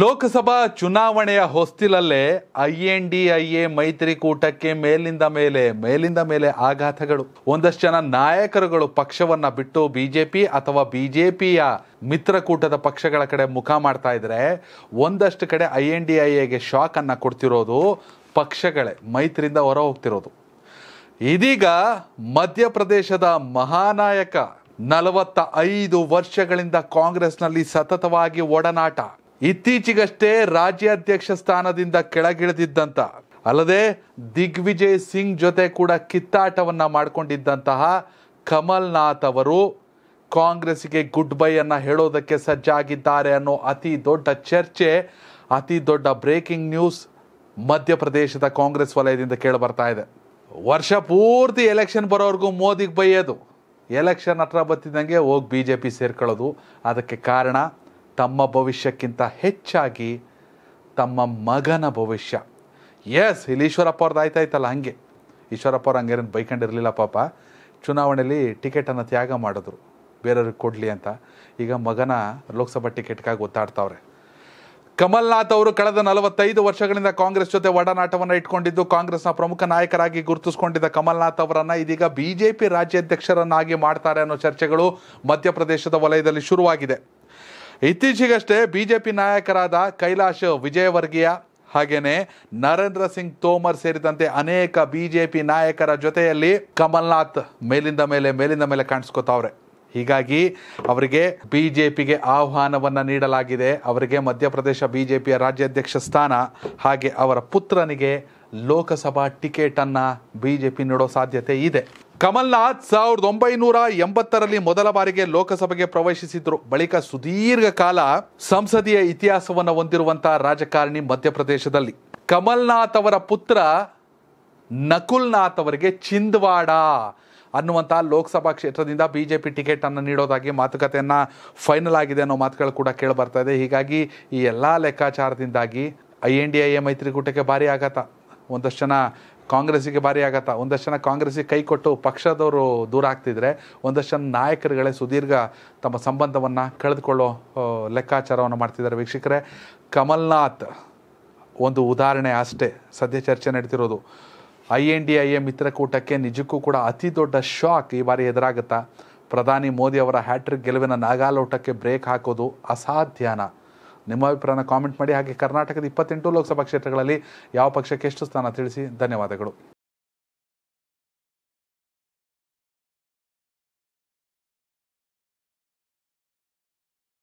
ಲೋಕಸಭಾ ಚುನಾವಣೆಯ ಹೊಸ್ತಿಲಲ್ಲೇ I N D I A ಮೈತ್ರಿಕೂಟಕ್ಕೆ ಮೇಲಿಂದ ಮೇಲೆ ಮೇಲಿಂದ ಮೇಲೆ ಆಘಾತಗಳು ಒಂದಷ್ಟು ಜನ ನಾಯಕರುಗಳು ಪಕ್ಷವನ್ನ ಬಿಟ್ಟು ಬಿಜೆಪಿ ಅಥವಾ ಬಿಜೆಪಿಯ ಮಿತ್ರಕೂಟದ ಪಕ್ಷಗಳ ಕಡೆ ಮುಖ ಮಾಡ್ತಾ ಇದ್ರೆ ಒಂದಷ್ಟು ಕಡೆ ಐ ಎನ್ ಡಿ ಐ ಎಗೆ ಶಾಕ್ ಅನ್ನ ಕೊಡ್ತಿರೋದು ಪಕ್ಷಗಳೇ ಮೈತ್ರಿಯಿಂದ ಹೊರ ಹೋಗ್ತಿರೋದು ಇದೀಗ ಮಧ್ಯಪ್ರದೇಶದ ಮಹಾನಾಯಕ ನಲವತ್ತ ಐದು ವರ್ಷಗಳಿಂದ ಕಾಂಗ್ರೆಸ್ನಲ್ಲಿ ಸತತವಾಗಿ ಒಡನಾಟ ಇತ್ತೀಚೆಗಷ್ಟೇ ರಾಜ್ಯಾಧ್ಯಕ್ಷ ಸ್ಥಾನದಿಂದ ಕೆಳಗಿಳಿದಿದ್ದಂಥ ಅಲ್ಲದೆ ದಿಗ್ವಿಜಯ್ ಸಿಂಗ್ ಜೊತೆ ಕೂಡ ಕಿತ್ತಾಟವನ್ನು ಮಾಡಿಕೊಂಡಿದ್ದಂತಹ ಕಮಲ್ನಾಥ್ ಅವರು ಕಾಂಗ್ರೆಸ್ಗೆ ಗುಡ್ ಬೈ ಅನ್ನ ಹೇಳೋದಕ್ಕೆ ಸಜ್ಜಾಗಿದ್ದಾರೆ ಅನ್ನೋ ಅತಿ ದೊಡ್ಡ ಚರ್ಚೆ ಅತಿ ದೊಡ್ಡ ಬ್ರೇಕಿಂಗ್ ನ್ಯೂಸ್ ಮಧ್ಯಪ್ರದೇಶದ ಕಾಂಗ್ರೆಸ್ ವಲಯದಿಂದ ಬರ್ತಾ ಇದೆ ವರ್ಷ ಪೂರ್ತಿ ಎಲೆಕ್ಷನ್ ಬರೋವರೆಗೂ ಮೋದಿಗೆ ಬೈಯೋದು ಎಲೆಕ್ಷನ್ ಹತ್ರ ಬತ್ತಿದ್ದಂಗೆ ಹೋಗಿ ಬಿ ಜೆ ಪಿ ಸೇರ್ಕೊಳ್ಳೋದು ಅದಕ್ಕೆ ಕಾರಣ ತಮ್ಮ ಭವಿಷ್ಯಕ್ಕಿಂತ ಹೆಚ್ಚಾಗಿ ತಮ್ಮ ಮಗನ ಭವಿಷ್ಯ ಎಸ್ ಇಲ್ಲಿ ಈಶ್ವರಪ್ಪ ಅವ್ರದ್ದು ಆಯ್ತಾಯ್ತಲ್ಲ ಹಂಗೆ ಈಶ್ವರಪ್ಪ ಅವ್ರು ಹಂಗೇನು ಬೈಕೊಂಡಿರಲಿಲ್ಲ ಪಾಪ ಚುನಾವಣೆಯಲ್ಲಿ ಟಿಕೆಟನ್ನು ತ್ಯಾಗ ಮಾಡಿದ್ರು ಬೇರೆಯವ್ರಿಗೆ ಕೊಡಲಿ ಅಂತ ಈಗ ಮಗನ ಲೋಕಸಭಾ ಟಿಕೆಟ್ಗಾಗಿ ಒತ್ತಾಡ್ತಾವ್ರೆ ಕಮಲ್ನಾಥ್ ಅವರು ಕಳೆದ ನಲವತ್ತೈದು ವರ್ಷಗಳಿಂದ ಕಾಂಗ್ರೆಸ್ ಜೊತೆ ಒಡನಾಟವನ್ನು ಇಟ್ಕೊಂಡಿದ್ದು ಕಾಂಗ್ರೆಸ್ನ ಪ್ರಮುಖ ನಾಯಕರಾಗಿ ಗುರುತಿಸ್ಕೊಂಡಿದ್ದ ಕಮಲ್ನಾಥ್ ಅವರನ್ನು ಇದೀಗ ಬಿಜೆಪಿ ರಾಜ್ಯಾಧ್ಯಕ್ಷರನ್ನಾಗಿ ಮಾಡ್ತಾರೆ ಅನ್ನೋ ಚರ್ಚೆಗಳು ಮಧ್ಯಪ್ರದೇಶದ ವಲಯದಲ್ಲಿ ಶುರುವಾಗಿದೆ ಇತ್ತೀಚೆಗಷ್ಟೇ ಬಿಜೆಪಿ ನಾಯಕರಾದ ಕೈಲಾಶ್ ವಿಜಯವರ್ಗೀಯ ಹಾಗೆಯೇ ನರೇಂದ್ರ ಸಿಂಗ್ ತೋಮರ್ ಸೇರಿದಂತೆ ಅನೇಕ ಬಿಜೆಪಿ ನಾಯಕರ ಜೊತೆಯಲ್ಲಿ ಕಮಲ್ನಾಥ್ ಮೇಲಿಂದ ಮೇಲೆ ಮೇಲಿಂದ ಮೇಲೆ ಕಾಣಿಸ್ಕೋತಾವ್ರೆ ಹೀಗಾಗಿ ಅವರಿಗೆ ಬಿಜೆಪಿಗೆ ಆಹ್ವಾನವನ್ನು ನೀಡಲಾಗಿದೆ ಅವರಿಗೆ ಮಧ್ಯಪ್ರದೇಶ ಬಿಜೆಪಿಯ ರಾಜ್ಯಾಧ್ಯಕ್ಷ ಸ್ಥಾನ ಹಾಗೆ ಅವರ ಪುತ್ರನಿಗೆ ಲೋಕಸಭಾ ಟಿಕೆಟನ್ನು ಬಿಜೆಪಿ ನೀಡೋ ಸಾಧ್ಯತೆ ಇದೆ ಕಮಲ್ನಾಥ್ ಸಾವಿರದ ಒಂಬೈನೂರ ಎಂಬತ್ತರಲ್ಲಿ ಮೊದಲ ಬಾರಿಗೆ ಲೋಕಸಭೆಗೆ ಪ್ರವೇಶಿಸಿದ್ರು ಬಳಿಕ ಸುದೀರ್ಘ ಕಾಲ ಸಂಸದೀಯ ಇತಿಹಾಸವನ್ನು ಹೊಂದಿರುವಂತಹ ರಾಜಕಾರಣಿ ಮಧ್ಯಪ್ರದೇಶದಲ್ಲಿ ಕಮಲ್ನಾಥ್ ಅವರ ಪುತ್ರ ನಕುಲ್ನಾಥ್ ಅವರಿಗೆ ಚಿಂದ್ವಾಡ ಅನ್ನುವಂತಹ ಲೋಕಸಭಾ ಕ್ಷೇತ್ರದಿಂದ ಬಿ ಜೆ ಪಿ ನೀಡೋದಾಗಿ ಮಾತುಕತೆಯನ್ನ ಫೈನಲ್ ಆಗಿದೆ ಅನ್ನೋ ಮಾತುಗಳು ಕೂಡ ಕೇಳಿ ಬರ್ತಾ ಇದೆ ಹೀಗಾಗಿ ಈ ಎಲ್ಲ ಲೆಕ್ಕಾಚಾರದಿಂದಾಗಿ ಐ ಎನ್ ಡಿ ಎ ಮೈತ್ರಿಕೂಟಕ್ಕೆ ಭಾರಿ ಆಘಾತ ಒಂದಷ್ಟು ಜನ ಕಾಂಗ್ರೆಸ್ಸಿಗೆ ಭಾರಿ ಆಗತ್ತಾ ಒಂದಷ್ಟು ಜನ ಕಾಂಗ್ರೆಸ್ಸಿಗೆ ಕೈ ಕೊಟ್ಟು ಪಕ್ಷದವರು ದೂರ ಆಗ್ತಿದ್ರೆ ಒಂದಷ್ಟು ಜನ ನಾಯಕರುಗಳೇ ಸುದೀರ್ಘ ತಮ್ಮ ಸಂಬಂಧವನ್ನು ಕಳೆದುಕೊಳ್ಳೋ ಲೆಕ್ಕಾಚಾರವನ್ನು ಮಾಡ್ತಿದ್ದಾರೆ ವೀಕ್ಷಕರೇ ಕಮಲ್ನಾಥ್ ಒಂದು ಉದಾಹರಣೆ ಅಷ್ಟೇ ಸದ್ಯ ಚರ್ಚೆ ನಡೀತಿರೋದು I N D I A ಮಿತ್ರಕೂಟಕ್ಕೆ ನಿಜಕ್ಕೂ ಕೂಡ ಅತಿ ದೊಡ್ಡ ಶಾಕ್ ಈ ಬಾರಿ ಎದುರಾಗುತ್ತಾ ಪ್ರಧಾನಿ ಮೋದಿ ಅವರ ಹ್ಯಾಟ್ರಿಕ್ ಗೆಲುವಿನ ನಾಗಾಲೋಟಕ್ಕೆ ಬ್ರೇಕ್ ಹಾಕೋದು ಅಸಾಧ್ಯನಾ ನಿಮ್ಮ ಅಭಿಪ್ರಾಯನ ಕಾಮೆಂಟ್ ಮಾಡಿ ಹಾಗೆ ಕರ್ನಾಟಕದ ಇಪ್ಪತ್ತೆಂಟು ಲೋಕಸಭಾ ಕ್ಷೇತ್ರಗಳಲ್ಲಿ ಯಾವ ಪಕ್ಷಕ್ಕೆ ಎಷ್ಟು ಸ್ಥಾನ ತಿಳಿಸಿ ಧನ್ಯವಾದಗಳು